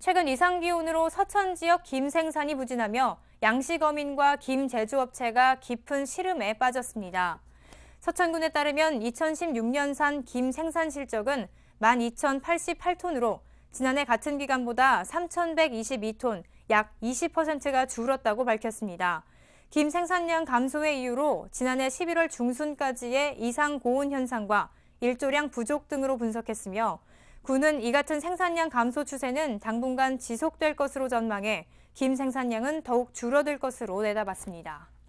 최근 이상기온으로 서천 지역 김 생산이 부진하며 양식어민과 김 제조업체가 깊은 시름에 빠졌습니다. 서천군에 따르면 2016년산 김 생산 실적은 12,088톤으로 지난해 같은 기간보다 3,122톤, 약 20%가 줄었다고 밝혔습니다. 김 생산량 감소의 이유로 지난해 11월 중순까지의 이상 고온 현상과 일조량 부족 등으로 분석했으며 군은 이 같은 생산량 감소 추세는 당분간 지속될 것으로 전망해 김 생산량은 더욱 줄어들 것으로 내다봤습니다.